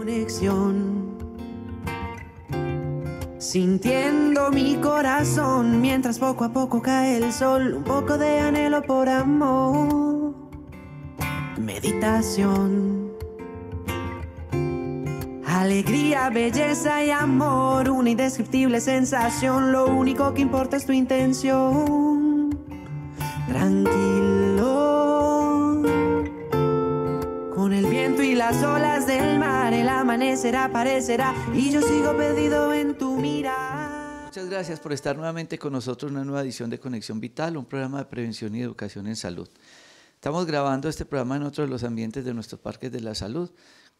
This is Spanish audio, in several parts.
conexión. Sintiendo mi corazón mientras poco a poco cae el sol, un poco de anhelo por amor. Meditación. Alegría, belleza y amor, una indescriptible sensación, lo único que importa es tu intención. Tranquilo. las olas del mar, el amanecer aparecerá y yo sigo perdido en tu mirada. Muchas gracias por estar nuevamente con nosotros en una nueva edición de Conexión Vital, un programa de prevención y educación en salud. Estamos grabando este programa en otro de los ambientes de nuestros parques de la salud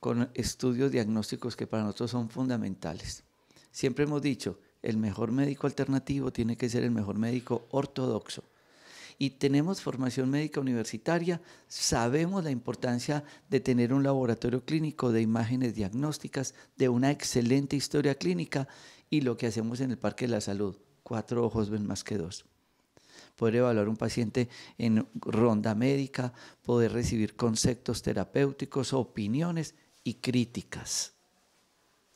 con estudios diagnósticos que para nosotros son fundamentales. Siempre hemos dicho, el mejor médico alternativo tiene que ser el mejor médico ortodoxo y tenemos formación médica universitaria, sabemos la importancia de tener un laboratorio clínico de imágenes diagnósticas, de una excelente historia clínica y lo que hacemos en el Parque de la Salud. Cuatro ojos ven más que dos poder evaluar un paciente en ronda médica, poder recibir conceptos terapéuticos, opiniones y críticas.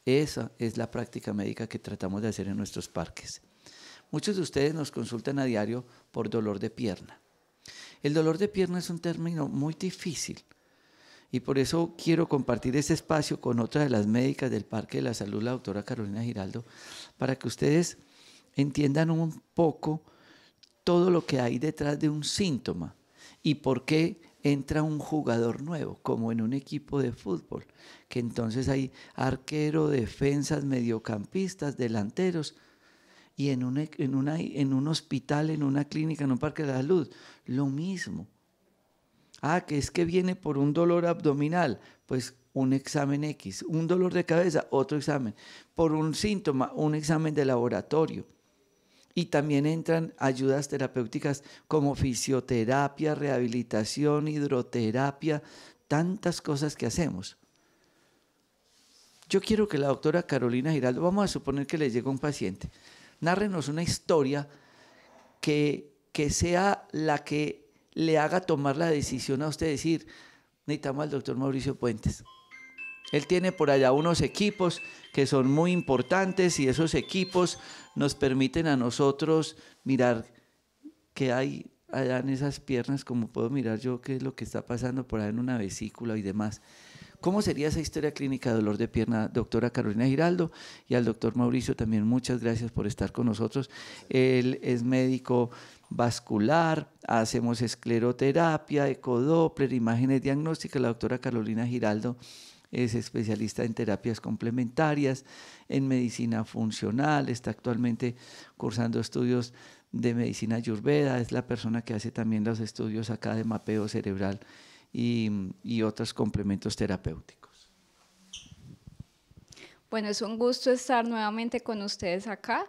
Esa es la práctica médica que tratamos de hacer en nuestros parques. Muchos de ustedes nos consultan a diario por dolor de pierna. El dolor de pierna es un término muy difícil y por eso quiero compartir este espacio con otra de las médicas del Parque de la Salud, la doctora Carolina Giraldo, para que ustedes entiendan un poco todo lo que hay detrás de un síntoma y por qué entra un jugador nuevo, como en un equipo de fútbol, que entonces hay arquero, defensas, mediocampistas, delanteros, y en, un, e, en, un hospital, en una clínica, en un parque de la salud. Lo mismo. Ah, que es que viene por un dolor abdominal. Pues un examen X. Un dolor de cabeza, otro examen. Por un síntoma, un examen de laboratorio. Y también entran ayudas terapéuticas como fisioterapia, rehabilitación, hidroterapia, tantas cosas que hacemos. Yo quiero que la doctora Carolina Giraldo, vamos a suponer que le llega un paciente, Nárrenos una historia que, sea la que le haga tomar la decisión a usted decir, necesitamos al doctor Mauricio Puentes. Él tiene por allá unos equipos que son muy importantes y esos equipos nos permiten a nosotros mirar qué hay allá en esas piernas, como puedo mirar yo qué es lo que está pasando por allá en una vesícula y demás. ¿Cómo sería esa historia clínica de dolor de pierna, doctora Carolina Giraldo? Y al doctor Mauricio también muchas gracias por estar con nosotros. Él es médico vascular, hacemos escleroterapia, ecodoppler, imágenes diagnósticas. La doctora Carolina Giraldo es especialista en terapias complementarias, en medicina funcional, está actualmente cursando estudios de medicina ayurveda, es la persona que hace también los estudios acá de mapeo cerebral y, otros complementos terapéuticos. Bueno, es un gusto estar nuevamente con ustedes acá.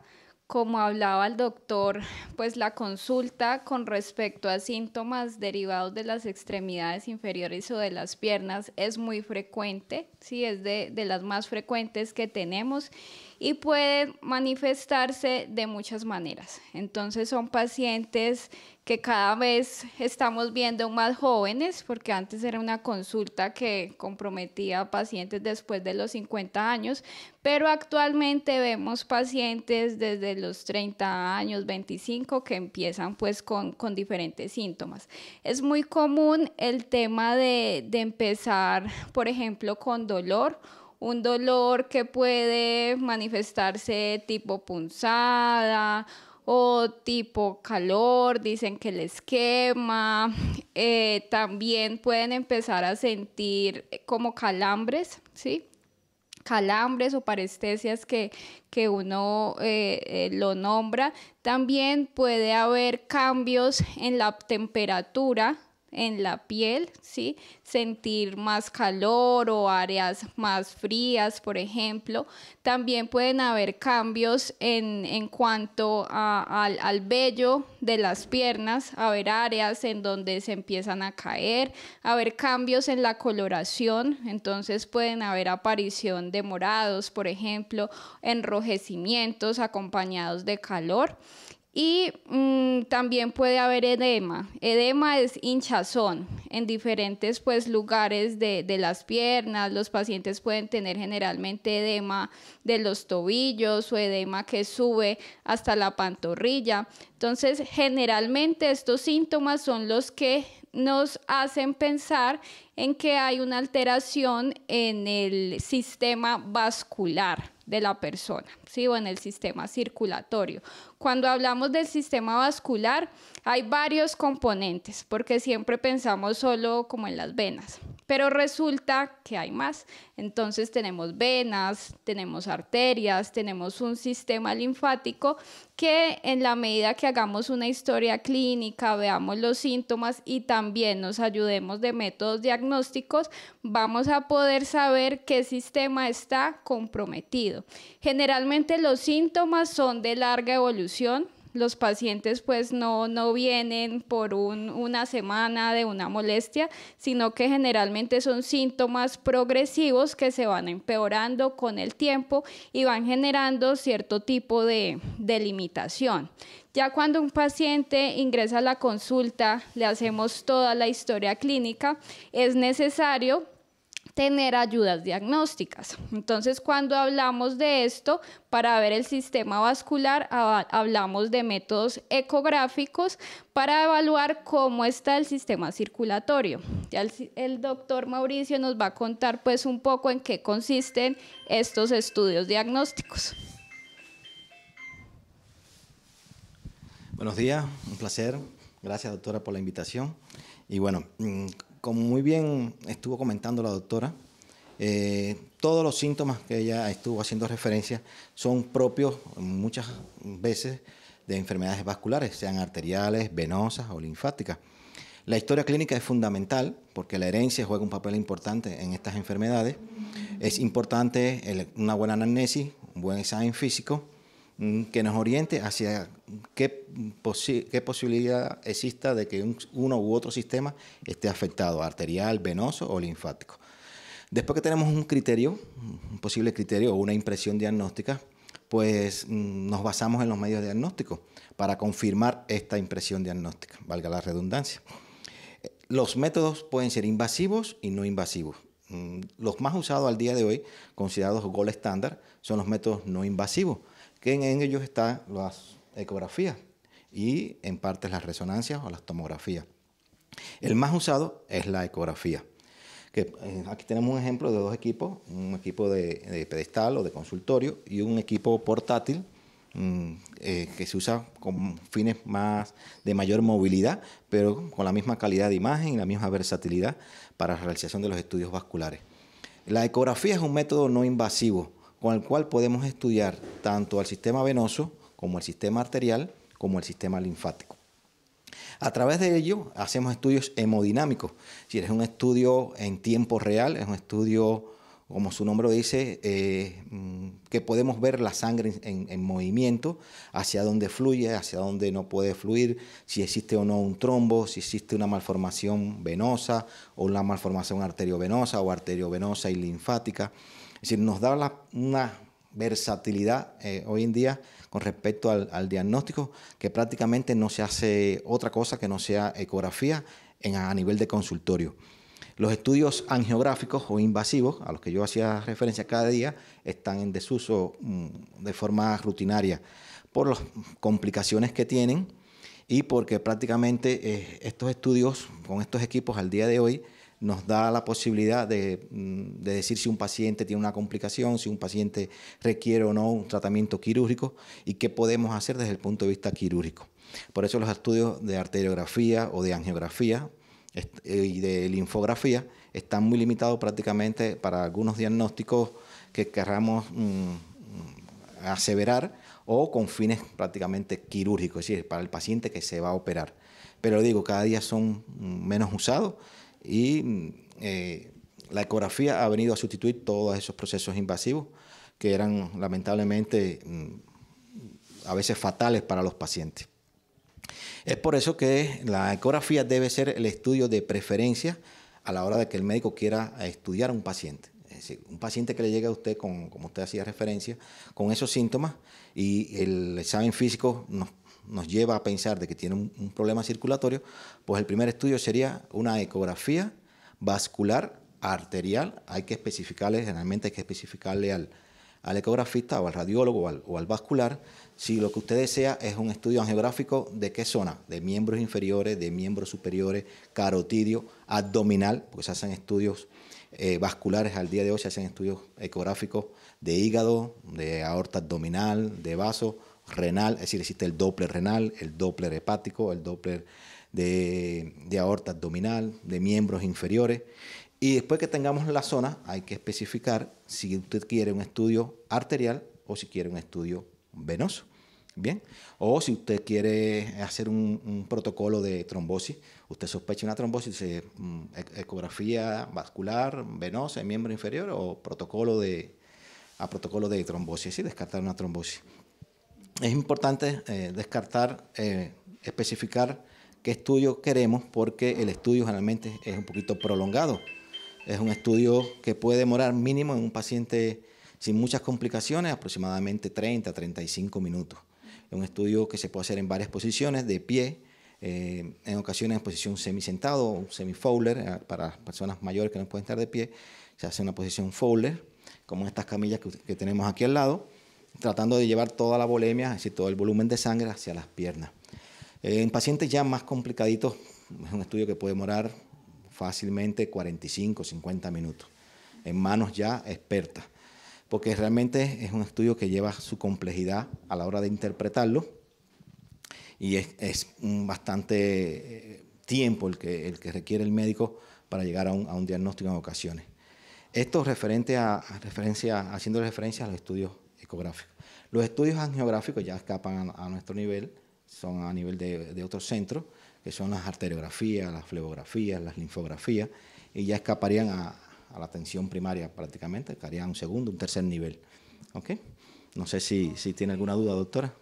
Como hablaba el doctor, pues la consulta con respecto a síntomas derivados de las extremidades inferiores o de las piernas es muy frecuente, sí, es de, de las más frecuentes que tenemos y puede manifestarse de muchas maneras. Entonces son pacientes que cada vez estamos viendo más jóvenes, porque antes era una consulta que comprometía a pacientes después de los 50 años, pero actualmente vemos pacientes desde los 30 años, 25, que empiezan pues con, con diferentes síntomas. Es muy común el tema de, de empezar, por ejemplo, con dolor un dolor que puede manifestarse tipo punzada o tipo calor, dicen que les quema. Eh, también pueden empezar a sentir como calambres, ¿sí? calambres o parestesias que, uno eh, eh, lo nombra. También puede haber cambios en la temperatura, en la piel, ¿sí? Sentir más calor o áreas más frías, por ejemplo. También pueden haber cambios en, cuanto al, al vello de las piernas, haber áreas en donde se empiezan a caer, haber cambios en la coloración, entonces pueden haber aparición de morados, por ejemplo, enrojecimientos acompañados de calor. Y mm, también puede haber edema. Edema es hinchazón en diferentes pues, lugares de, las piernas. Los pacientes pueden tener generalmente edema de los tobillos o edema que sube hasta la pantorrilla. Entonces, generalmente estos síntomas son los que nos hacen pensar en que hay una alteración en el sistema vascular de la persona o en el sistema circulatorio. Cuando hablamos del sistema vascular, hay varios componentes, porque siempre pensamos solo como en las venas, pero resulta que hay más. Entonces tenemos venas, tenemos arterias, tenemos un sistema linfático que en la medida que hagamos una historia clínica, veamos los síntomas y también nos ayudemos de métodos diagnósticos, vamos a poder saber qué sistema está comprometido. Generalmente los síntomas son de larga evolución. Los pacientes pues no, no vienen por una semana de una molestia, sino que generalmente son síntomas progresivos que se van empeorando con el tiempo y van generando cierto tipo de, de limitación. Ya cuando un paciente ingresa a la consulta, le hacemos toda la historia clínica, es necesario tener ayudas diagnósticas. Entonces, cuando hablamos de esto, para ver el sistema vascular, hablamos de métodos ecográficos para evaluar cómo está el sistema circulatorio. Ya el, doctor Mauricio nos va a contar pues un poco en qué consisten estos estudios diagnósticos. Buenos días, un placer. Gracias doctora por la invitación. Y bueno, mm, como muy bien estuvo comentando la doctora, eh, todos los síntomas que ella estuvo haciendo referencia son propios muchas veces de enfermedades vasculares, sean arteriales, venosas o linfáticas. La historia clínica es fundamental porque la herencia juega un papel importante en estas enfermedades. Es importante una buena anamnesis, un buen examen físico Mm, que nos oriente hacia qué, posibilidad exista de que uno u otro sistema esté afectado, arterial, venoso o linfático. Después que tenemos un criterio, un posible criterio o una impresión diagnóstica, pues mm, nos basamos en los medios diagnósticos para confirmar esta impresión diagnóstica, valga la redundancia. Los métodos pueden ser invasivos y no invasivos. Mm, los más usados al día de hoy, considerados gol estándar, son los métodos no invasivos que en, ellos están las ecografías y en parte las resonancias o las tomografías. El más usado es la ecografía. Eh, aquí tenemos un ejemplo de dos equipos, un equipo de, pedestal o de consultorio y un equipo portátil mm, eh, que se usa con fines más de mayor movilidad, pero con la misma calidad de imagen y la misma versatilidad para la realización de los estudios vasculares. La ecografía es un método no invasivo con el cual podemos estudiar tanto al sistema venoso como el sistema arterial como el sistema linfático. A través de ello hacemos estudios hemodinámicos, Si eres es un estudio en tiempo real, es un estudio como su nombre dice, eh, mm, que podemos ver la sangre en, movimiento, hacia dónde fluye, hacia dónde no puede fluir, si existe o no un trombo, si existe una malformación venosa o una malformación arteriovenosa o arteriovenosa y linfática. Es decir, nos da una versatilidad eh, hoy en día con respecto al, diagnóstico que prácticamente no se hace otra cosa que no sea ecografía a nivel de consultorio. Los estudios angiográficos o invasivos, a los que yo hacía referencia cada día, están en desuso mm, de forma rutinaria por las complicaciones que tienen y porque prácticamente eh, estos estudios con estos equipos al día de hoy nos da la posibilidad mm, de, decir si un paciente tiene una complicación, si un paciente requiere o no un tratamiento quirúrgico y qué podemos hacer desde el punto de vista quirúrgico. Por eso los estudios de arteriografía o de angiografía eh, y de la infografía están muy limitados prácticamente para algunos diagnósticos que querramos mm, mm, aseverar o con fines prácticamente quirúrgicos, es decir, para el paciente que se va a operar. Pero digo, cada día son mm, menos usados y eh, la ecografía ha venido a sustituir todos esos procesos invasivos que eran lamentablemente a veces fatales para los pacientes. Es por eso que la ecografía debe ser el estudio de preferencia a la hora de que el médico quiera estudiar a un paciente. un paciente que le llegue a usted, con, como usted hacía referencia, con esos síntomas y el examen físico nos, lleva a pensar de que tiene un, problema circulatorio, pues el primer estudio sería una ecografía vascular arterial. Hay que especificarle, generalmente hay que especificarle al, ecografista o al radiólogo o al, vascular si lo que usted desea es un estudio angiográfico, ¿de qué zona? De miembros inferiores, de miembros superiores, carotidio, abdominal, porque se hacen estudios eh, vasculares al día de hoy, se hacen estudios ecográficos de hígado, de aorta abdominal, de vaso, renal, es decir, existe el Doppler renal, el Doppler hepático, el Doppler de aorta abdominal, de miembros inferiores. Y después que tengamos la zona, hay que especificar si usted quiere un estudio arterial o si quiere un estudio venoso. Bien. O si usted quiere hacer un, protocolo de trombosis, usted sospecha una trombosis, eh, mm, e, ecografía vascular, venosa, en miembro inferior o protocolo de, a protocolo de trombosis, y descartar una trombosis. Es importante eh, descartar, eh, especificar qué estudio queremos porque el estudio generalmente es un poquito prolongado. Es un estudio que puede demorar mínimo en un paciente sin muchas complicaciones, aproximadamente 30 a 35 minutos. Es un estudio que se puede hacer en varias posiciones, de pie, eh, en ocasiones en posición semisentado o semi-fowler, eh, para personas mayores que no pueden estar de pie, se hace una posición fowler, como estas camillas que, tenemos aquí al lado, tratando de llevar toda la bolemia, es decir, todo el volumen de sangre hacia las piernas. Eh, en pacientes ya más complicaditos, es un estudio que puede demorar fácilmente 45, 50 minutos, en manos ya expertas porque realmente es un estudio que lleva su complejidad a la hora de interpretarlo y es, un bastante eh, tiempo el que, el que requiere el médico para llegar a un, diagnóstico en ocasiones. Esto referente a, referencia, haciendo referencia a los estudios ecográficos. Los estudios angiográficos ya escapan a, nuestro nivel, son a nivel de, de otros centros, que son las arteriografías, las flebografías, las linfografías, y ya escaparían a, a la atención primaria prácticamente, que haría un segundo, un tercer nivel. ¿Ok? No sé si, si tiene alguna duda, doctora.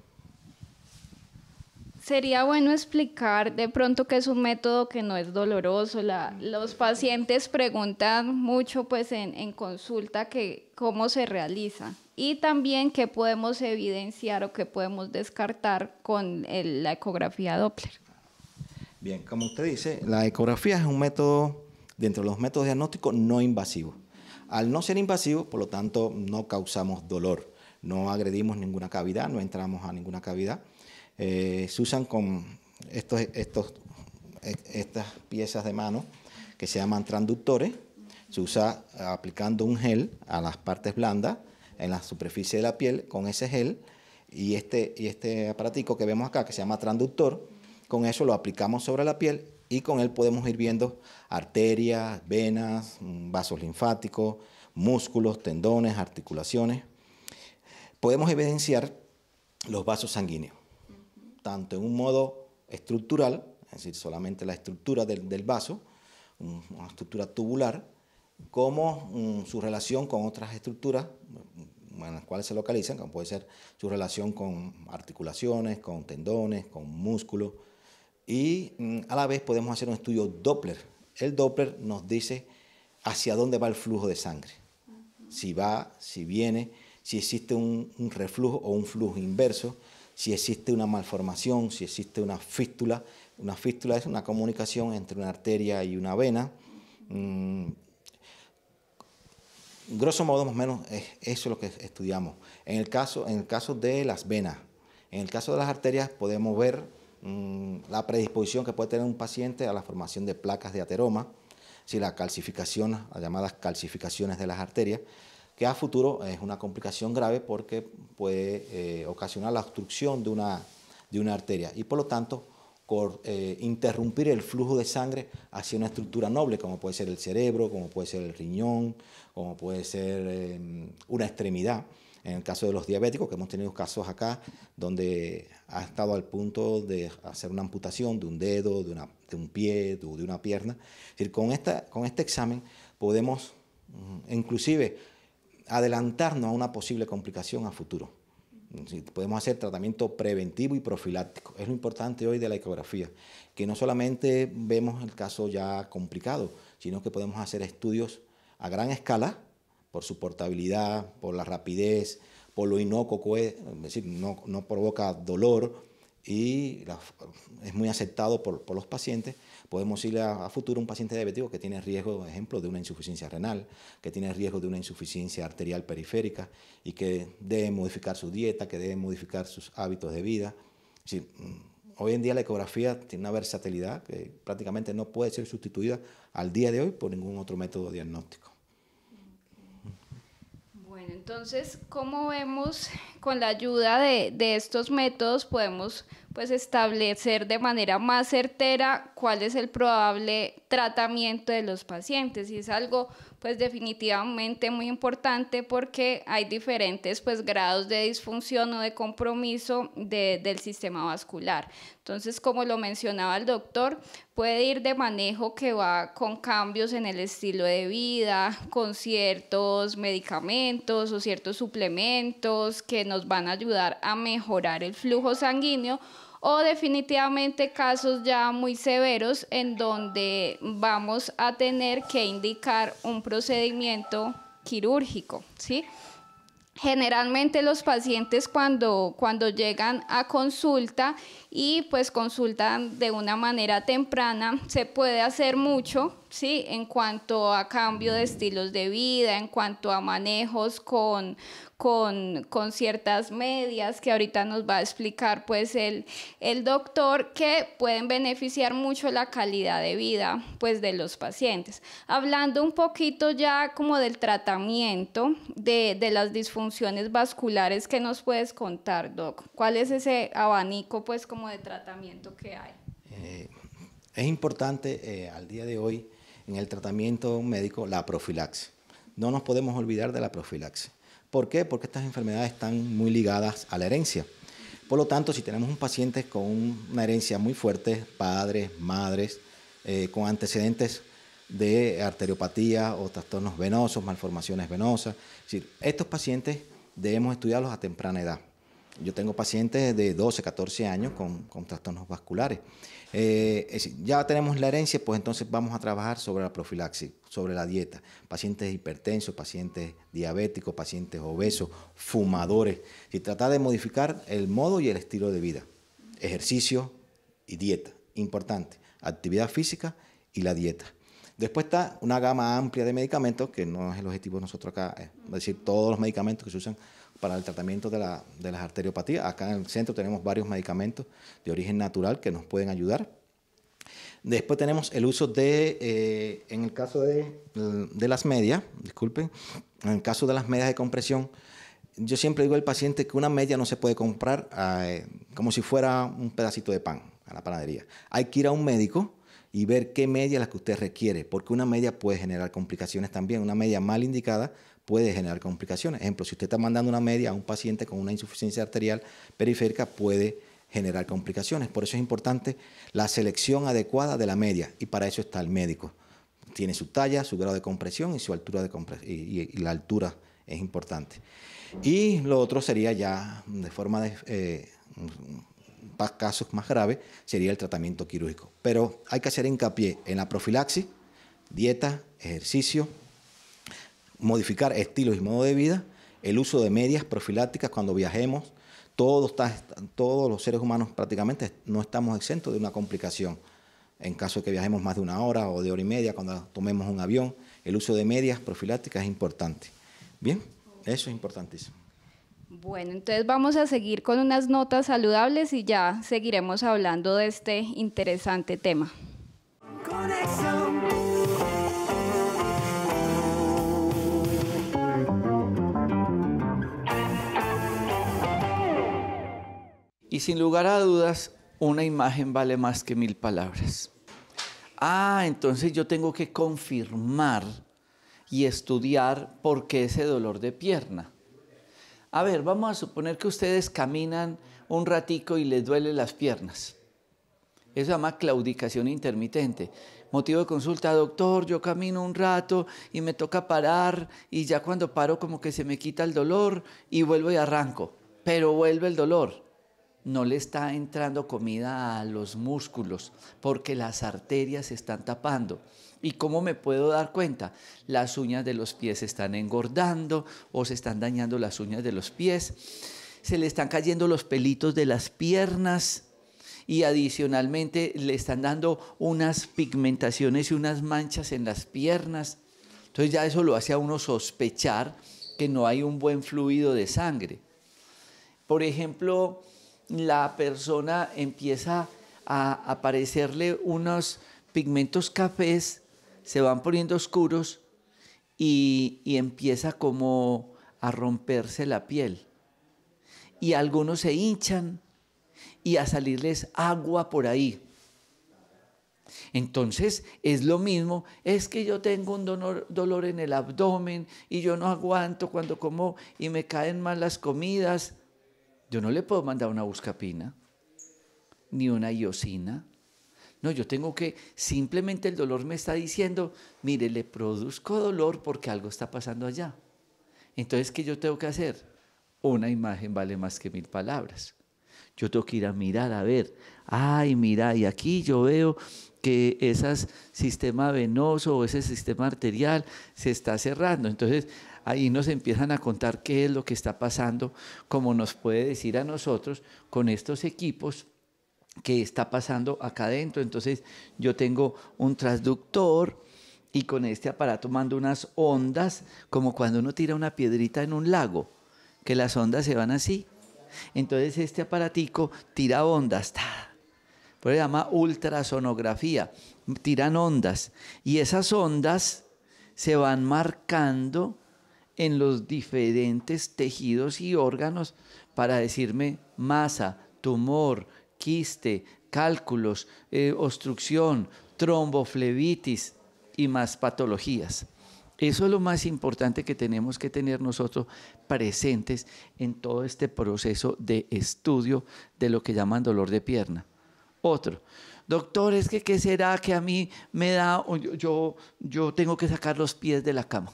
Sería bueno explicar de pronto que es un método que no es doloroso. los pacientes preguntan mucho pues en, consulta que cómo se realiza y también qué podemos evidenciar o qué podemos descartar con la ecografía Doppler. Bien, como usted dice, la ecografía es un método dentro de los métodos diagnósticos no invasivos. Al no ser invasivos, por lo tanto, no causamos dolor, no agredimos ninguna cavidad, no entramos a ninguna cavidad. Eh, se usan con estos, estas piezas de mano que se llaman transductores. Se usa aplicando un gel a las partes blandas, en la superficie de la piel, con ese gel y este, y este aparatico que vemos acá, que se llama transductor, con eso lo aplicamos sobre la piel y con él podemos ir viendo arterias, venas, mm, vasos linfáticos, músculos, tendones, articulaciones. Podemos evidenciar los vasos sanguíneos, tanto en un modo estructural, es decir, solamente la estructura del, vaso, una estructura tubular, como mm, su relación con otras estructuras mm, en las cuales se localizan, como puede ser su relación con articulaciones, con tendones, con músculos, y mm, a la vez podemos hacer un estudio Doppler. El Doppler nos dice hacia dónde va el flujo de sangre, si va, si viene, si existe un, reflujo o un flujo inverso, si existe una malformación, si existe una fístula. Una fístula es una comunicación entre una arteria y una vena. Mm, grosso modo, más o menos, es, eso es lo que estudiamos. En el, caso, en el caso de las venas, en el caso de las arterias podemos ver Mm, la predisposición que puede tener un paciente a la formación de placas de ateroma, si la calcificación, las llamadas calcificaciones de las arterias, que a futuro es una complicación grave porque puede eh, ocasionar la obstrucción de una, arteria y por lo tanto eh, interrumpir el flujo de sangre hacia una estructura noble, como puede ser el cerebro, como puede ser el riñón, como puede ser em, una extremidad. En el caso de los diabéticos, que hemos tenido casos acá donde ha estado al punto de hacer una amputación de un dedo, de, un pie, de, de una pierna. Es decir, con, esta, con este examen podemos mm, inclusive adelantarnos a una posible complicación a futuro. Podemos hacer tratamiento preventivo y profiláctico. Es lo importante hoy de la ecografía, que no solamente vemos el caso ya complicado, sino que podemos hacer estudios a gran escala por su portabilidad, por la rapidez, por lo inocuo es, es decir, no, provoca dolor y es muy aceptado por, los pacientes. Podemos ir a, a, futuro un paciente diabético que tiene riesgo, por ejemplo, de una insuficiencia renal, que tiene riesgo de una insuficiencia arterial periférica y que debe modificar su dieta, que debe modificar sus hábitos de vida. hoy en día la ecografía tiene una versatilidad que prácticamente no puede ser sustituida al día de hoy por ningún otro método diagnóstico entonces, ¿cómo vemos con la ayuda de, estos métodos podemos pues establecer de manera más certera cuál es el probable tratamiento de los pacientes? Y es algo pues definitivamente muy importante porque hay diferentes pues grados de disfunción o de compromiso del sistema vascular. Entonces, como lo mencionaba el doctor, puede ir de manejo que va con cambios en el estilo de vida, con ciertos medicamentos o ciertos suplementos que nos van a ayudar a mejorar el flujo sanguíneo o definitivamente casos ya muy severos en donde vamos a tener que indicar un procedimiento quirúrgico, ¿sí? Generalmente los pacientes cuando, cuando llegan a consulta y pues consultan de una manera temprana, se puede hacer mucho, ¿sí? En cuanto a cambio de estilos de vida, en cuanto a manejos con, con, ciertas medias que ahorita nos va a explicar pues el, doctor que pueden beneficiar mucho la calidad de vida pues de los pacientes. Hablando un poquito ya como del tratamiento de, las disfunciones vasculares, ¿qué nos puedes contar, Doc? ¿Cuál es ese abanico pues como de tratamiento que hay? Eh, es importante eh, al día de hoy en el tratamiento médico la profilaxis. No nos podemos olvidar de la profilaxis. ¿Por qué? Porque estas enfermedades están muy ligadas a la herencia. Por lo tanto, si tenemos un paciente con una herencia muy fuerte, padres, madres, eh, con antecedentes de arteriopatía o trastornos venosos, malformaciones venosas, estos pacientes debemos estudiarlos a temprana edad. Yo tengo pacientes de 12, 14 años con, trastornos vasculares. Eh, ya tenemos la herencia, pues entonces vamos a trabajar sobre la profilaxis, sobre la dieta. Pacientes hipertensos, pacientes diabéticos, pacientes obesos, fumadores. Y tratar de modificar el modo y el estilo de vida. Ejercicio y dieta, importante. Actividad física y la dieta. Después está una gama amplia de medicamentos, que no es el objetivo de nosotros acá, es decir, todos los medicamentos que se usan para el tratamiento de, las arteriopatías. Acá en el centro tenemos varios medicamentos de origen natural que nos pueden ayudar. Después tenemos el uso de, eh, en el caso de, las medias, disculpen, en el caso de las medias de compresión, yo siempre digo al paciente que una media no se puede comprar eh, como si fuera un pedacito de pan a la panadería. Hay que ir a un médico y ver qué media es la que usted requiere, porque una media puede generar complicaciones también. Una media mal indicada puede generar complicaciones. Ejemplo, si usted está mandando una media a un paciente con una insuficiencia arterial periférica, puede generar complicaciones. Por eso es importante la selección adecuada de la media y para eso está el médico. Tiene su talla, su grado de compresión y su altura de y, la altura es importante. Y lo otro sería ya de forma de eh, casos más graves sería el tratamiento quirúrgico. Pero hay que hacer hincapié en la profilaxis, dieta, ejercicio, modificar estilos y modo de vida, el uso de medias profilácticas cuando viajemos. Todos, los seres humanos prácticamente no estamos exentos de una complicación. En caso de que viajemos más de una hora o de hora y media cuando tomemos un avión, el uso de medias profilácticas es importante. Bien, eso es importantísimo. Bueno, entonces vamos a seguir con unas notas saludables y ya seguiremos hablando de este interesante tema. Y sin lugar a dudas, una imagen vale más que mil palabras. Ah, entonces yo tengo que confirmar y estudiar por qué ese dolor de pierna. A ver, vamos a suponer que ustedes caminan un ratico y les duele las piernas. Eso se llama claudicación intermitente. Motivo de consulta, doctor, yo camino un rato y me toca parar y ya cuando paro como que se me quita el dolor y vuelvo y arranco, pero vuelve el dolor no le está entrando comida a los músculos porque las arterias se están tapando. ¿Y cómo me puedo dar cuenta? Las uñas de los pies se están engordando o se están dañando las uñas de los pies. Se le están cayendo los pelitos de las piernas y adicionalmente le están dando unas pigmentaciones y unas manchas en las piernas. Entonces ya eso lo hace a uno sospechar que no hay un buen fluido de sangre. Por ejemplo, la persona empieza a aparecerle unos pigmentos cafés, se van poniendo oscuros y, empieza como a romperse la piel. Y algunos se hinchan y a salirles agua por ahí. Entonces es lo mismo, es que yo tengo un dolor, dolor, en el abdomen y yo no aguanto cuando como y me caen mal las comidas. Yo no le puedo mandar una buscapina, ni una iosina. No, yo tengo que, simplemente el dolor me está diciendo, mire, le produzco dolor porque algo está pasando allá. Entonces, ¿qué yo tengo que hacer? Una imagen vale más que mil palabras. Yo tengo que ir a mirar, a ver. Ay, mira, y aquí yo veo que ese sistema venoso o ese sistema arterial se está cerrando. Entonces, ahí nos empiezan a contar qué es lo que está pasando, como nos puede decir a nosotros con estos equipos que está pasando acá adentro. Entonces yo tengo un transductor y con este aparato mando unas ondas, como cuando uno tira una piedrita en un lago, que las ondas se van así. Entonces este aparatico tira ondas, por eso se llama ultrasonografía, tiran ondas y esas ondas se van marcando en los diferentes tejidos y órganos para decirme masa, tumor, quiste, cálculos, eh, obstrucción, tromboflebitis y más patologías. Eso es lo más importante que tenemos que tener nosotros presentes en todo este proceso de estudio de lo que llaman dolor de pierna. Otro, doctor, es que qué será que a mí me da, yo tengo que sacar los pies de la cama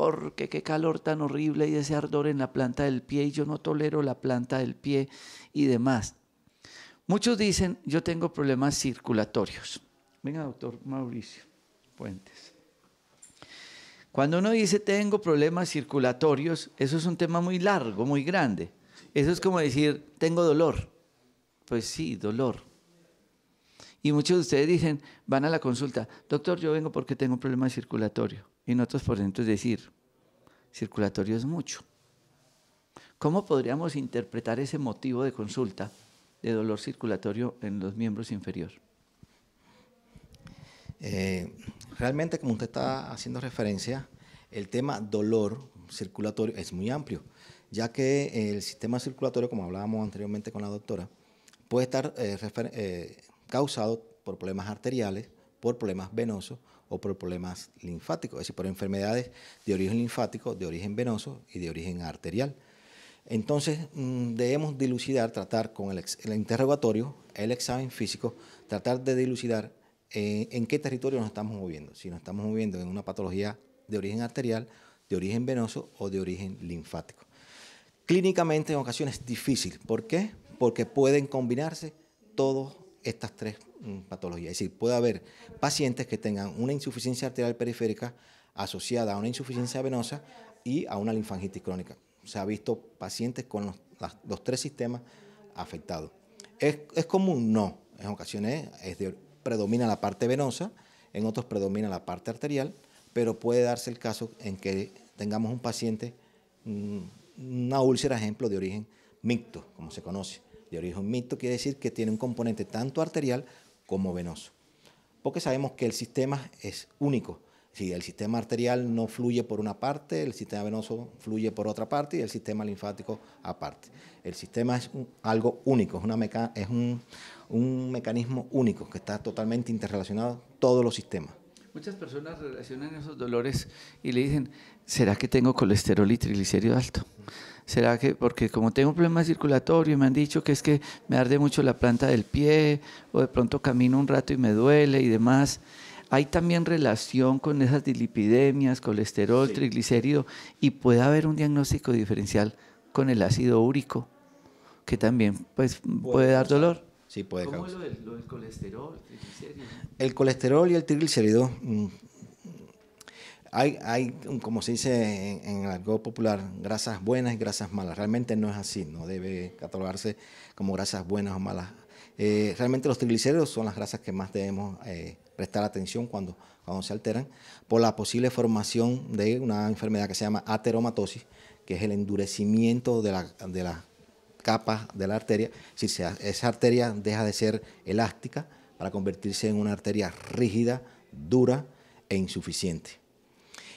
porque qué calor tan horrible y ese ardor en la planta del pie y yo no tolero la planta del pie y demás. Muchos dicen, yo tengo problemas circulatorios. Venga, doctor Mauricio Puentes. Cuando uno dice tengo problemas circulatorios, eso es un tema muy largo, muy grande. Eso es como decir, tengo dolor. Pues sí, dolor. Y muchos de ustedes dicen, van a la consulta, doctor, yo vengo porque tengo problemas problema circulatorio en otros es decir, circulatorio es mucho. ¿Cómo podríamos interpretar ese motivo de consulta de dolor circulatorio en los miembros inferiores? Eh, realmente, como usted está haciendo referencia, el tema dolor circulatorio es muy amplio, ya que el sistema circulatorio, como hablábamos anteriormente con la doctora, puede estar eh, eh, causado por problemas arteriales, por problemas venosos o por problemas linfáticos, es decir, por enfermedades de origen linfático, de origen venoso y de origen arterial. Entonces, mm, debemos dilucidar, tratar con el, interrogatorio, el examen físico, tratar de dilucidar eh, en qué territorio nos estamos moviendo, si nos estamos moviendo en una patología de origen arterial, de origen venoso o de origen linfático. Clínicamente en ocasiones es difícil, ¿por qué? Porque pueden combinarse todos estas tres mm, patologías. Es decir, puede haber pacientes que tengan una insuficiencia arterial periférica asociada a una insuficiencia venosa y a una linfangitis crónica. Se ha visto pacientes con los, tres sistemas afectados. ¿Es, común? No. En ocasiones predomina la parte venosa, en otros predomina la parte arterial, pero puede darse el caso en que tengamos un paciente, mm, una úlcera, ejemplo, de origen mixto, como se conoce de origen mito quiere decir que tiene un componente tanto arterial como venoso. Porque sabemos que el sistema es único. Si el sistema arterial no fluye por una parte, el sistema venoso fluye por otra parte y el sistema linfático aparte. El sistema es algo único, es, un, mecanismo único que está totalmente interrelacionado todos los sistemas. Muchas personas relacionan esos dolores y le dicen, ¿será que tengo colesterol y triglicéridos alto? ¿Será que porque como tengo un problema circulatorio y me han dicho que es que me arde mucho la planta del pie o de pronto camino un rato y me duele y demás? Hay también relación con esas dilipidemias, colesterol, triglicérido y puede haber un diagnóstico diferencial con el ácido úrico que también pues, puede, dar dolor. Sí, puede ¿Cómo causar. Lo, del, lo del colesterol, triglicérido? El colesterol y el triglicérido mm, hay, como se dice en, el popular, grasas buenas y grasas malas. Realmente no es así, no debe catalogarse como grasas buenas o malas. Eh, realmente los triglicéridos son las grasas que más debemos eh, prestar atención cuando, cuando se alteran por la posible formación de una enfermedad que se llama ateromatosis, que es el endurecimiento de la, de capa de la arteria. Si esa arteria deja de ser elástica para convertirse en una arteria rígida, dura e insuficiente.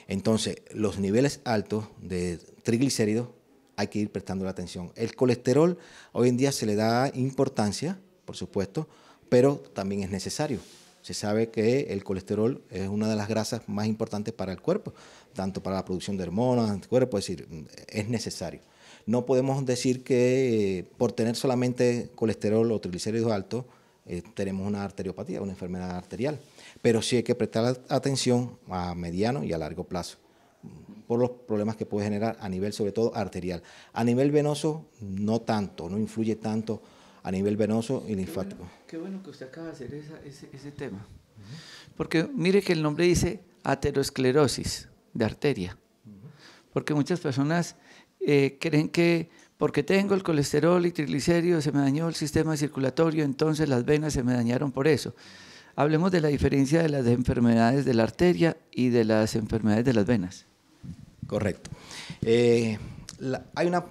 Entonces, los niveles altos de triglicéridos hay que ir prestando la atención. El colesterol hoy en día se le da importancia, por supuesto, pero también es necesario. Se sabe que el colesterol es una de las grasas más importantes para el cuerpo, tanto para la producción de hormonas, anticuerpos, es decir, es necesario. No podemos decir que eh, por tener solamente colesterol o triglicéridos altos, eh, tenemos una arteriopatía, una enfermedad arterial. Pero sí hay que prestar atención a mediano y a largo plazo mm, por los problemas que puede generar a nivel sobre todo arterial. A nivel venoso no tanto, no influye tanto a nivel venoso y linfático qué bueno que usted acaba de hacer ese, tema. Porque mire que el nombre dice aterosclerosis de arteria. Porque muchas personas eh, creen que porque tengo el colesterol y triglicéridos, se me dañó el sistema circulatorio, entonces las venas se me dañaron por eso. Hablemos de la diferencia de las enfermedades de la arteria y de las enfermedades de las venas. Correcto. Eh, hay una,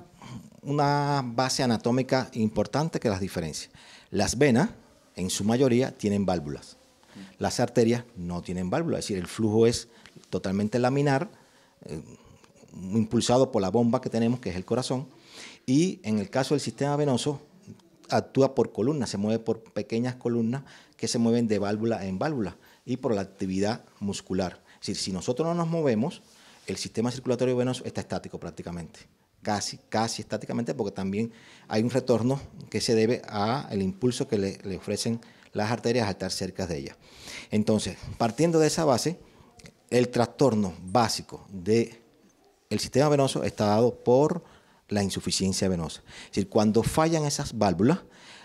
base anatómica importante que las diferencia. Las venas, en su mayoría, tienen válvulas. Las arterias no tienen válvulas. es decir, el flujo es totalmente laminar, eh, impulsado por la bomba que tenemos, que es el corazón, y en el caso del sistema venoso, actúa por columnas, se mueve por pequeñas columnas que se mueven de válvula en válvula y por la actividad muscular. Es decir, si nosotros no nos movemos, el sistema circulatorio venoso está estático prácticamente, casi, casi estáticamente, porque también hay un retorno que se debe al impulso que le, ofrecen las arterias al estar cerca de ellas. Entonces, partiendo de esa base, el trastorno básico del sistema venoso está dado por la insuficiencia venosa. Es decir, cuando fallan esas válvulas,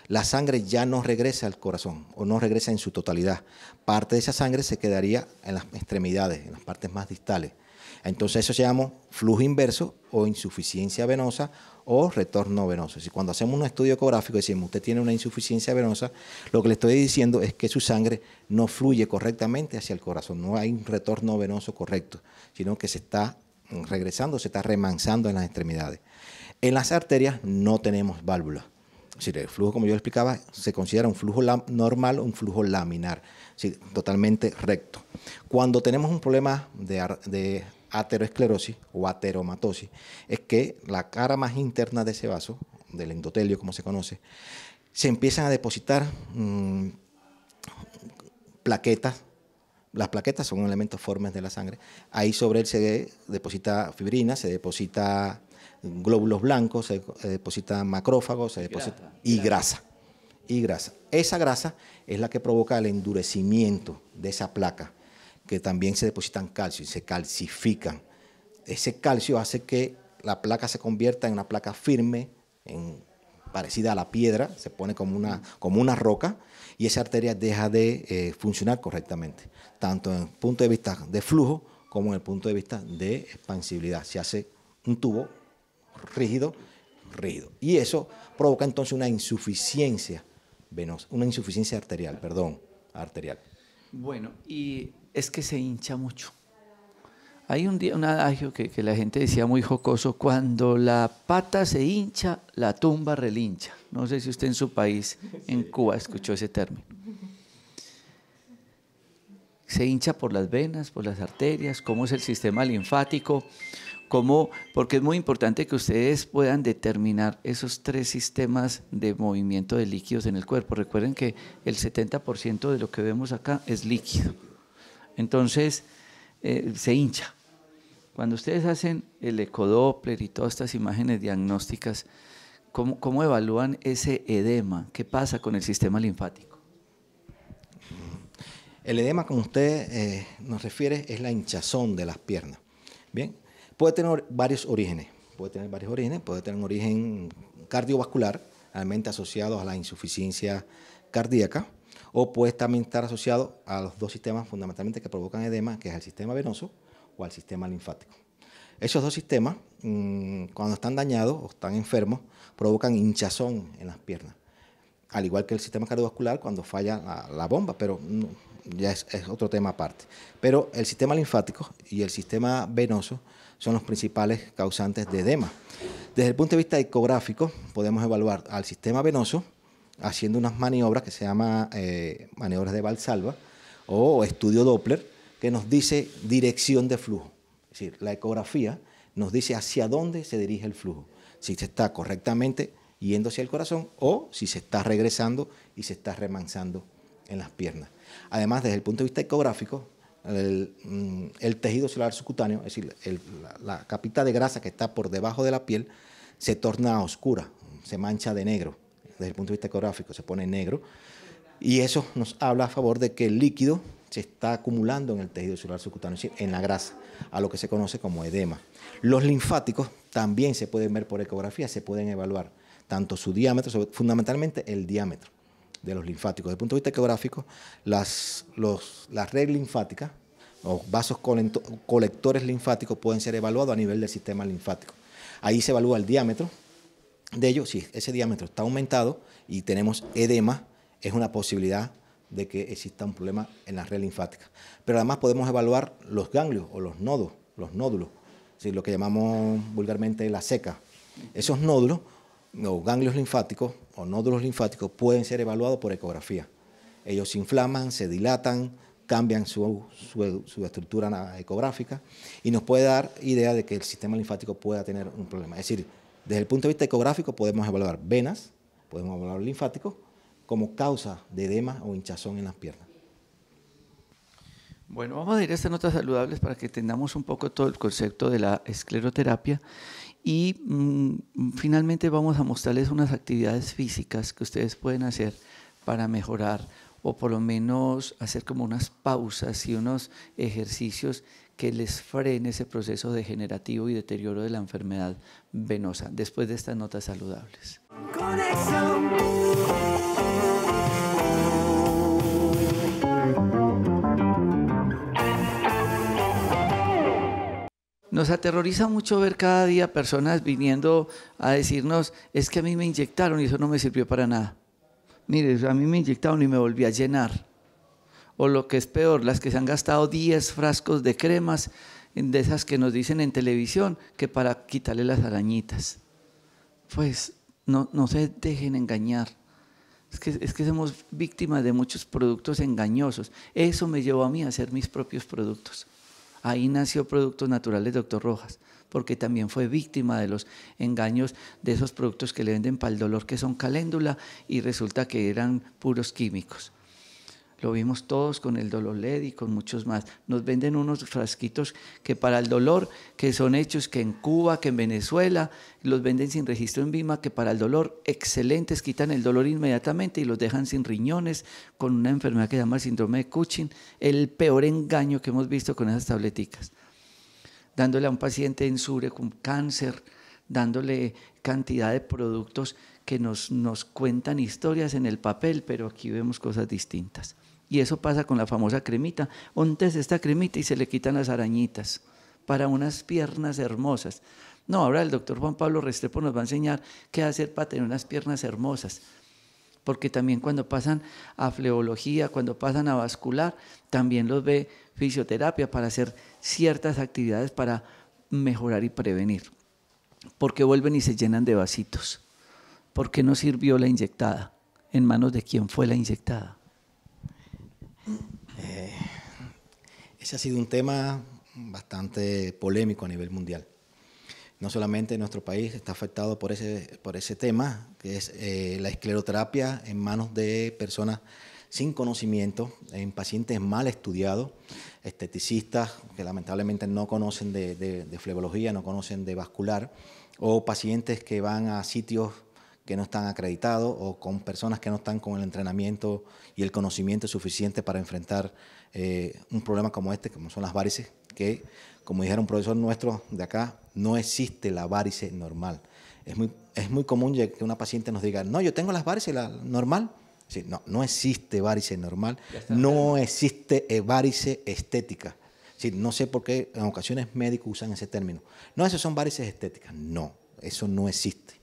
la sangre ya no regresa al corazón o no regresa en su totalidad. Parte de esa sangre se quedaría en las extremidades, en las partes más distales. Entonces eso se llama flujo inverso o insuficiencia venosa o retorno venoso. Si cuando hacemos un estudio ecográfico y decimos usted tiene una insuficiencia venosa, lo que le estoy diciendo es que su sangre no fluye correctamente hacia el corazón, no hay un retorno venoso correcto, sino que se está regresando, se está remansando en las extremidades. En las arterias no tenemos válvulas. Es decir, el flujo, como yo explicaba, se considera un flujo normal, un flujo laminar, es totalmente recto. Cuando tenemos un problema de, de ateroesclerosis o ateromatosis, es que la cara más interna de ese vaso, del endotelio como se conoce, se empiezan a depositar mm, plaquetas. Las plaquetas son elementos formes de la sangre. Ahí sobre él se deposita fibrina, se deposita glóbulos blancos, se, eh, depositan macrófagos, se deposita y grasa. Y grasa. Esa grasa es la que provoca el endurecimiento de esa placa, que también se depositan calcio y se calcifican. Ese calcio hace que la placa se convierta en una placa firme, en, parecida a la piedra, se pone como una, como una roca y esa arteria deja de eh, funcionar correctamente, tanto en el punto de vista de flujo como en el punto de vista de expansibilidad. Se hace un tubo rígido, rígido. Y eso provoca entonces una insuficiencia venosa, una insuficiencia arterial, perdón, arterial. Bueno, y es que se hincha mucho. Hay un día, un adagio que, que, la gente decía muy jocoso, cuando la pata se hincha, la tumba relincha. No sé si usted en su país, en Cuba, escuchó ese término. Se hincha por las venas, por las arterias, cómo es el sistema linfático cómo, porque es muy importante que ustedes puedan determinar esos tres sistemas de movimiento de líquidos en el cuerpo. Recuerden que el 70% de lo que vemos acá es líquido. Entonces, eh, se hincha. Cuando ustedes hacen el ecodoppler y todas estas imágenes diagnósticas, ¿cómo, evalúan ese edema? ¿Qué pasa con el sistema linfático? El edema, como usted eh, nos refiere, es la hinchazón de las piernas. Bien, puede tener varios orígenes. Puede tener varios orígenes, puede tener un origen cardiovascular, realmente asociado a la insuficiencia cardíaca, o puede también estar asociado a los dos sistemas fundamentalmente que provocan edema, que es el sistema venoso o al sistema linfático. Esos dos sistemas, mm, cuando están dañados o están enfermos, provocan hinchazón en las piernas. Al igual que el sistema cardiovascular cuando falla la, bomba, pero ya es otro tema aparte. Pero el sistema linfático y el sistema venoso son los principales causantes de edema. Desde el punto de vista ecográfico, podemos evaluar al sistema venoso haciendo unas maniobras que se llaman eh, maniobras de Valsalva o estudio Doppler, que nos dice dirección de flujo. Es decir, la ecografía nos dice hacia dónde se dirige el flujo, si se está correctamente yendo hacia el corazón o si se está regresando y se está remansando en las piernas. Además, desde el punto de vista ecográfico, Mm, el, tejido celular subcutáneo, es decir, la, la, capita de grasa que está por debajo de la piel, se torna oscura, se mancha de negro, desde el punto de vista ecográfico, se pone negro. Y eso nos habla a favor de que el líquido se está acumulando en el tejido celular subcutáneo, es decir, en la grasa, a lo que se conoce como edema. Los linfáticos también se pueden ver por ecografía, se pueden evaluar tanto su diámetro, fundamentalmente el diámetro de los linfáticos. Desde el punto de vista geográfico, las, redes linfáticas red los vasos colectores linfáticos pueden ser evaluados a nivel del sistema linfático. Ahí se evalúa el diámetro de ellos. Si ese diámetro está aumentado y tenemos edema, es una posibilidad de que exista un problema en la red linfática. Pero además podemos evaluar los ganglios o los nodos, los nódulos, lo que llamamos vulgarmente la seca. Esos nódulos o ganglios linfáticos o nódulos linfáticos pueden ser evaluados por ecografía. Ellos se inflaman, se dilatan, cambian su, estructura ecográfica y nos puede dar idea de que el sistema linfático pueda tener un problema. Es decir, desde el punto de vista ecográfico podemos evaluar venas, podemos evaluar linfáticos como causa de edema o hinchazón en las piernas. Bueno, vamos a ir a estas notas saludables para que tengamos un poco todo el concepto de la escleroterapia. Y mm, finalmente vamos a mostrarles unas actividades físicas que ustedes pueden hacer para mejorar o por lo menos hacer como unas pausas y unos ejercicios que les frenen ese proceso degenerativo y deterioro de la enfermedad venosa después de estas notas saludables. Nos aterroriza mucho ver cada día personas viniendo a decirnos, es que a mí me inyectaron y eso no me sirvió para nada. Mire, a mí me inyectaron y me volví a llenar. O lo que es peor, las que se han gastado 10 frascos de cremas, de esas que nos dicen en televisión, que para quitarle las arañitas. Pues no, no se dejen engañar. que, es que somos víctimas de muchos productos engañosos. Eso me llevó a mí a hacer mis propios productos. Ahí nació Productos Naturales Doctor Rojas, porque también fue víctima de los engaños de esos productos que le venden para el dolor, que son caléndula, y resulta que eran puros químicos. Lo vimos todos con el dolor LED y con muchos más. Nos venden unos frasquitos que para el dolor, que son hechos que en Cuba, que en Venezuela, los venden sin registro en Vima, que para el dolor excelentes, quitan el dolor inmediatamente y los dejan sin riñones, con una enfermedad que se llama el síndrome de Cushing, el peor engaño que hemos visto con esas tableticas. Dándole a un paciente en Sure con cáncer, dándole cantidad de productos que nos, nos cuentan historias en el papel, pero aquí vemos cosas distintas. Y eso pasa con la famosa cremita. untes esta cremita y se le quitan las arañitas para unas piernas hermosas. No, ahora el doctor Juan Pablo Restrepo nos va a enseñar qué hacer para tener unas piernas hermosas. Porque también cuando pasan a fleología, cuando pasan a vascular, también los ve fisioterapia para hacer ciertas actividades para mejorar y prevenir. Porque vuelven y se llenan de vasitos. Porque no sirvió la inyectada. En manos de quién fue la inyectada. ese ha sido un tema bastante polémico a nivel mundial. No solamente nuestro país está afectado por ese, por ese tema, que es eh, la escleroterapia en manos de personas sin conocimiento, en pacientes mal estudiados, esteticistas que lamentablemente no conocen de flebología, no conocen de vascular, o pacientes que van a sitios que no están acreditados o con personas que no están con el entrenamiento y el conocimiento suficiente para enfrentar eh, un problema como este, como son las varices, que como dijera un profesor nuestro de acá, no existe la varice normal. Es muy, es muy común que una paciente nos diga, no, yo tengo las varices, la normal. no, no existe varice normal, no existe eh, varice estética. no sé por qué en ocasiones médicos usan ese término. No, esas son varices estéticas. No, eso no existe.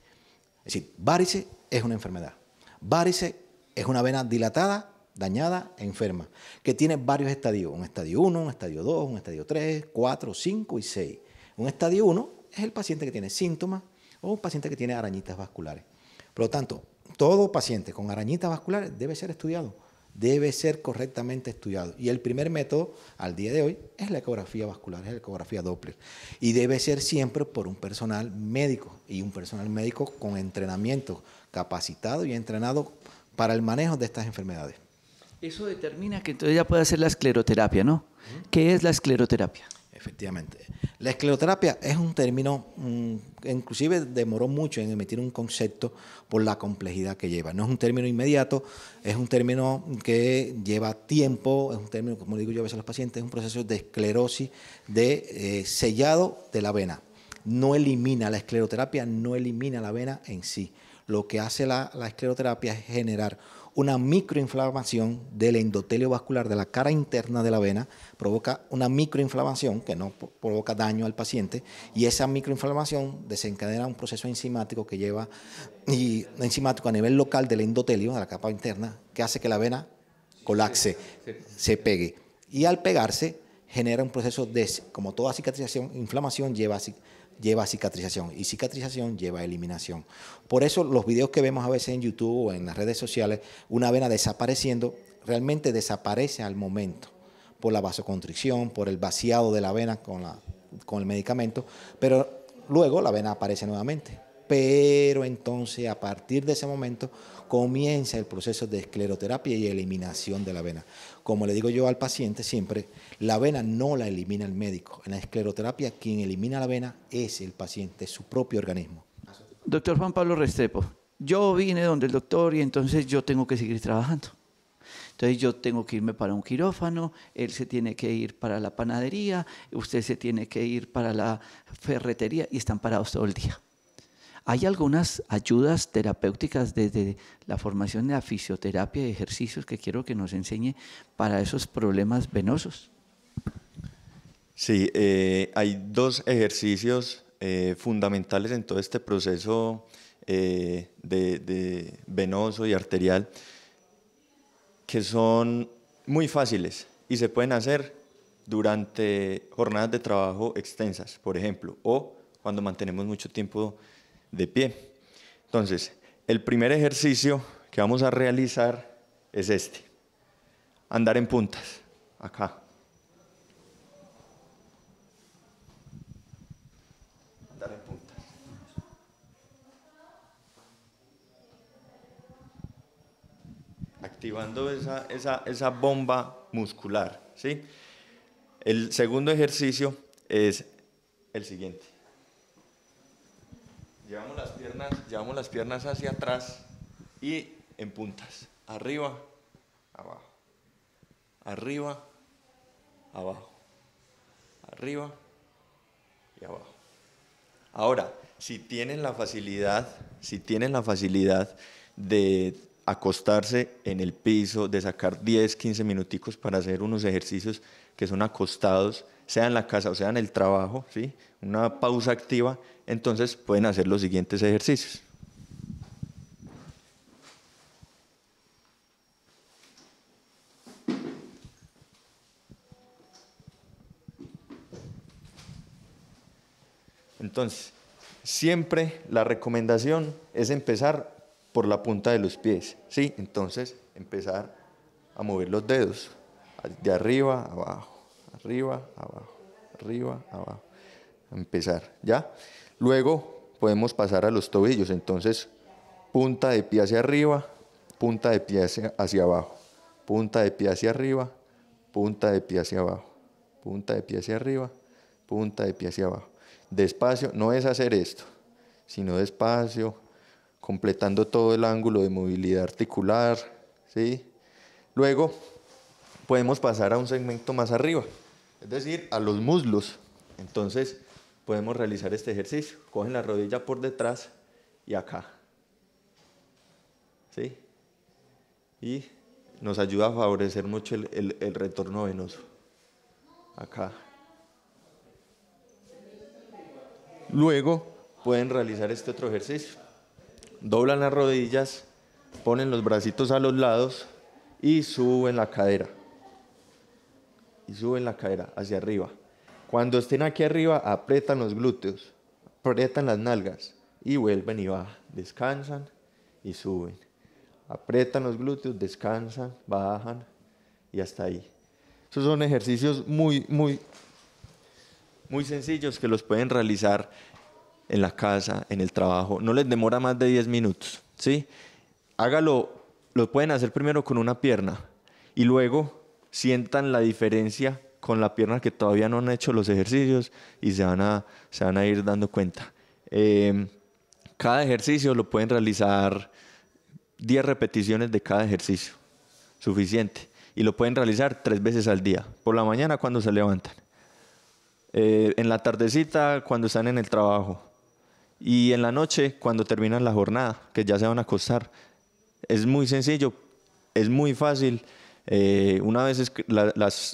Es decir, es una enfermedad. Varices es una vena dilatada, dañada e enferma, que tiene varios estadios, un estadio 1, un estadio 2, un estadio 3, 4, 5 y 6. Un estadio 1 es el paciente que tiene síntomas o un paciente que tiene arañitas vasculares. Por lo tanto, todo paciente con arañitas vasculares debe ser estudiado debe ser correctamente estudiado. Y el primer método al día de hoy es la ecografía vascular, es la ecografía Doppler. Y debe ser siempre por un personal médico y un personal médico con entrenamiento, capacitado y entrenado para el manejo de estas enfermedades. Eso determina que entonces ya puede hacer la escleroterapia, ¿no? ¿Qué es la escleroterapia? Efectivamente. La escleroterapia es un término, que mm, inclusive demoró mucho en emitir un concepto por la complejidad que lleva. No es un término inmediato, es un término que lleva tiempo, es un término, como digo yo a veces a los pacientes, es un proceso de esclerosis, de eh, sellado de la vena. No elimina, la escleroterapia no elimina la vena en sí. Lo que hace la, la escleroterapia es generar una microinflamación del endotelio vascular de la cara interna de la vena provoca una microinflamación que no provoca daño al paciente y esa microinflamación desencadena un proceso enzimático que lleva y enzimático a nivel local del endotelio, de la capa interna, que hace que la vena colapse, se pegue. Y al pegarse genera un proceso de, como toda cicatrización, inflamación lleva a lleva a cicatrización y cicatrización lleva a eliminación. Por eso los videos que vemos a veces en YouTube o en las redes sociales, una vena desapareciendo, realmente desaparece al momento por la vasoconstricción, por el vaciado de la vena con, la, con el medicamento, pero luego la vena aparece nuevamente. Pero entonces a partir de ese momento comienza el proceso de escleroterapia y eliminación de la vena como le digo yo al paciente siempre, la vena no la elimina el médico. En la escleroterapia quien elimina la vena es el paciente, su propio organismo. Doctor Juan Pablo Restrepo, yo vine donde el doctor y entonces yo tengo que seguir trabajando. Entonces yo tengo que irme para un quirófano, él se tiene que ir para la panadería, usted se tiene que ir para la ferretería y están parados todo el día. Hay algunas ayudas terapéuticas desde la formación de la fisioterapia y ejercicios que quiero que nos enseñe para esos problemas venosos. Sí, eh, hay dos ejercicios eh, fundamentales en todo este proceso eh, venoso y arterial que son muy fáciles y se pueden hacer durante jornadas de trabajo extensas, por ejemplo, o cuando mantenemos mucho tiempo de pie. Entonces, el primer ejercicio que vamos a realizar es este. Andar en puntas, acá. Andar en puntas. Activando esa, esa bomba muscular, ¿sí? El segundo ejercicio es el siguiente. Llevamos las piernas, llevamos las piernas hacia atrás y en puntas. Arriba, abajo. Arriba, abajo. Arriba y abajo. Ahora, si tienen la facilidad, si tienen la facilidad de acostarse en el piso, de sacar 10, 15 minuticos para hacer unos ejercicios que son acostados, sea en la casa o sea en el trabajo, ¿sí? una pausa activa, entonces pueden hacer los siguientes ejercicios. Entonces, siempre la recomendación es empezar por la punta de los pies, ¿sí? Entonces, empezar a mover los dedos, de arriba, abajo, arriba, abajo, arriba, abajo. Empezar, ¿ya? Luego podemos pasar a los tobillos, entonces, punta de pie hacia arriba, punta de pie hacia, hacia abajo, punta de pie hacia arriba, punta de pie hacia abajo, punta de pie hacia arriba, punta de pie hacia abajo. Despacio, no es hacer esto, sino despacio, completando todo el ángulo de movilidad articular. ¿sí? Luego podemos pasar a un segmento más arriba, es decir, a los muslos. Entonces podemos realizar este ejercicio. Cogen la rodilla por detrás y acá. ¿Sí? Y nos ayuda a favorecer mucho el, el retorno venoso. Acá. Luego pueden realizar este otro ejercicio doblan las rodillas, ponen los bracitos a los lados y suben la cadera. Y suben la cadera hacia arriba. Cuando estén aquí arriba, aprietan los glúteos, apretan las nalgas y vuelven y bajan. Descansan y suben. Apretan los glúteos, descansan, bajan y hasta ahí. Esos son ejercicios muy, muy, muy sencillos que los pueden realizar en la casa, en el trabajo, no les demora más de 10 minutos, ¿sí? Hágalo, lo pueden hacer primero con una pierna y luego sientan la diferencia con la pierna que todavía no han hecho los ejercicios y se van a, se van a ir dando cuenta. Eh, cada ejercicio lo pueden realizar 10 repeticiones de cada ejercicio, suficiente. Y lo pueden realizar tres veces al día, por la mañana cuando se levantan, eh, en la tardecita cuando están en el trabajo y en la noche, cuando terminan la jornada, que ya se van a acostar, es muy sencillo, es muy fácil. Eh, una vez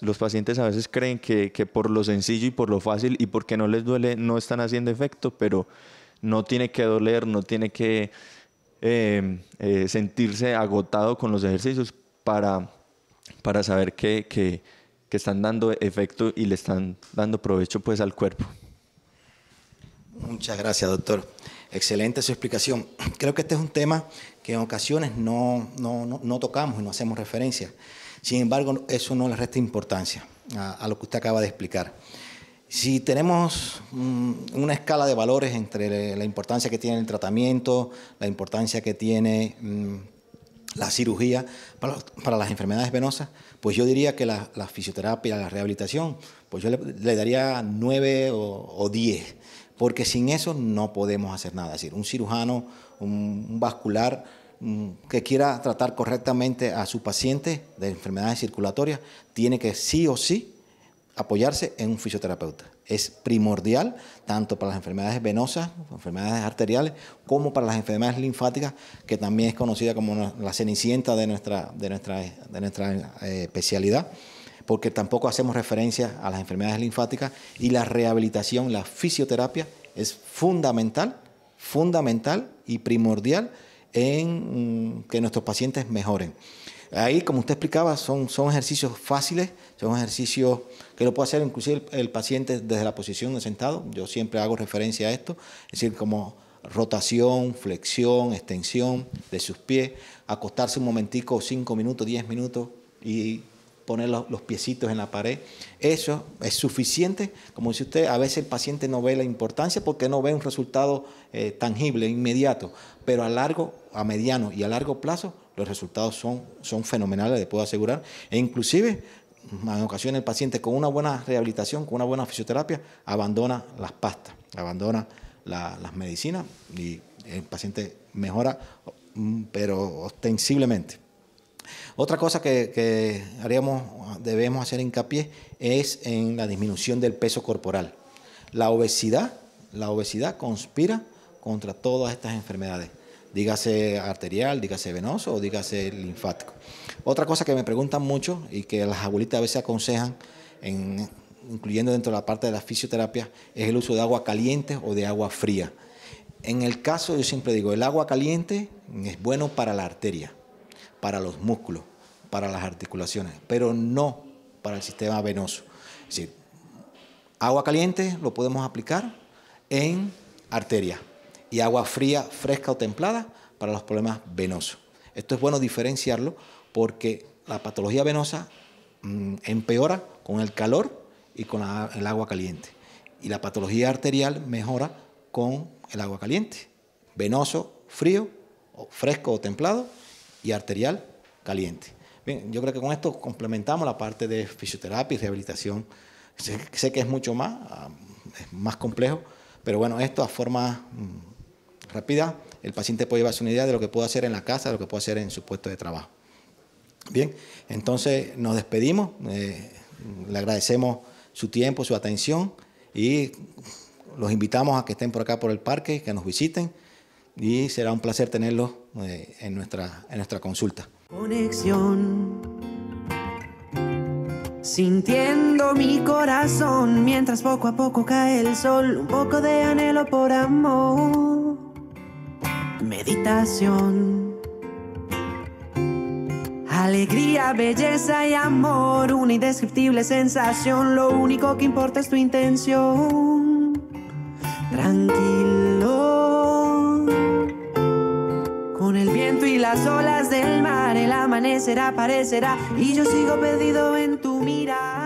los pacientes a veces creen que, por lo sencillo y por lo fácil y porque no les duele no están haciendo efecto, pero no tiene que doler, no tiene que em, eh, sentirse agotado con los ejercicios para, para saber que, que están dando efecto y le están dando provecho pues al cuerpo. Muchas gracias, doctor. Excelente su explicación. Creo que este es un tema que en ocasiones no, tocamos y no hacemos referencia. Sin embargo, eso no le resta importancia a, lo que usted acaba de explicar. Si tenemos mm, una escala de valores entre la importancia que tiene el tratamiento, la importancia que tiene mm, la cirugía para, las enfermedades venosas, pues yo diría que la, fisioterapia, la rehabilitación, pues yo le, daría 9 o, o 10 porque sin eso no podemos hacer nada. Es decir, un cirujano, un, vascular mm, que quiera tratar correctamente a su paciente de enfermedades circulatorias, tiene que sí o sí apoyarse en un fisioterapeuta. Es primordial tanto para las enfermedades venosas, enfermedades arteriales, como para las enfermedades linfáticas, que también es conocida como la cenicienta de nuestra, eh, especialidad porque tampoco hacemos referencia a las enfermedades linfáticas y la rehabilitación, la fisioterapia es fundamental, fundamental y primordial en mm, que nuestros pacientes mejoren. Ahí, como usted explicaba, son, son ejercicios fáciles, son ejercicios que lo puede hacer inclusive el, paciente desde la posición de sentado. Yo siempre hago referencia a esto, es decir, como rotación, flexión, extensión de sus pies, acostarse un momentico, cinco minutos, 10 minutos y poner los, piecitos en la pared. Eso es suficiente. Como dice usted, a veces el paciente no ve la importancia porque no ve un resultado eh, tangible, inmediato, pero a largo, a mediano y a largo plazo los resultados son, son fenomenales, le puedo asegurar. E inclusive, en ocasiones el paciente con una buena rehabilitación, con una buena fisioterapia, abandona las pastas, abandona las medicinas y el paciente mejora, mm, pero ostensiblemente. Otra cosa que, debemos hacer hincapié es en la disminución del peso corporal. La obesidad, la obesidad conspira contra todas estas enfermedades, dígase arterial, dígase venoso o dígase linfático. Otra cosa que me preguntan mucho y que las abuelitas a veces aconsejan, incluyendo dentro de la parte de la fisioterapia, es el uso de agua caliente o de agua fría. En el caso, yo siempre digo, el agua caliente es bueno para la arteria para los músculos, para las articulaciones, pero no para el sistema venoso. Es decir, agua caliente lo podemos aplicar en arteria y agua fría, fresca o templada para los problemas venosos. Esto es bueno diferenciarlo porque la patología venosa mm, empeora con el calor y con el agua caliente. Y la patología arterial mejora con el agua caliente. Venoso, frío, fresco o templado y arterial caliente. Bien, yo creo que con esto complementamos la parte de fisioterapia y rehabilitación. Sé, que es mucho más, ah, es más complejo, pero bueno, esto a forma mm, rápida, el paciente puede llevarse una idea de lo que puede hacer en la casa, de lo que puede hacer en su puesto de trabajo. Bien, entonces nos despedimos, eh, le agradecemos su tiempo, su atención y los invitamos a que estén por acá por el parque, que nos visiten y será un placer tenerlos eh, en, nuestra, en nuestra consulta. Conexión. Sintiendo mi corazón mientras poco a poco cae el sol, un poco de anhelo por amor. Meditación. Alegría, belleza y amor, una indescriptible sensación, lo único que importa es tu intención. Tranquilo. Con el viento y las olas del mar, el amanecer aparecerá y yo sigo perdido en tu mirada.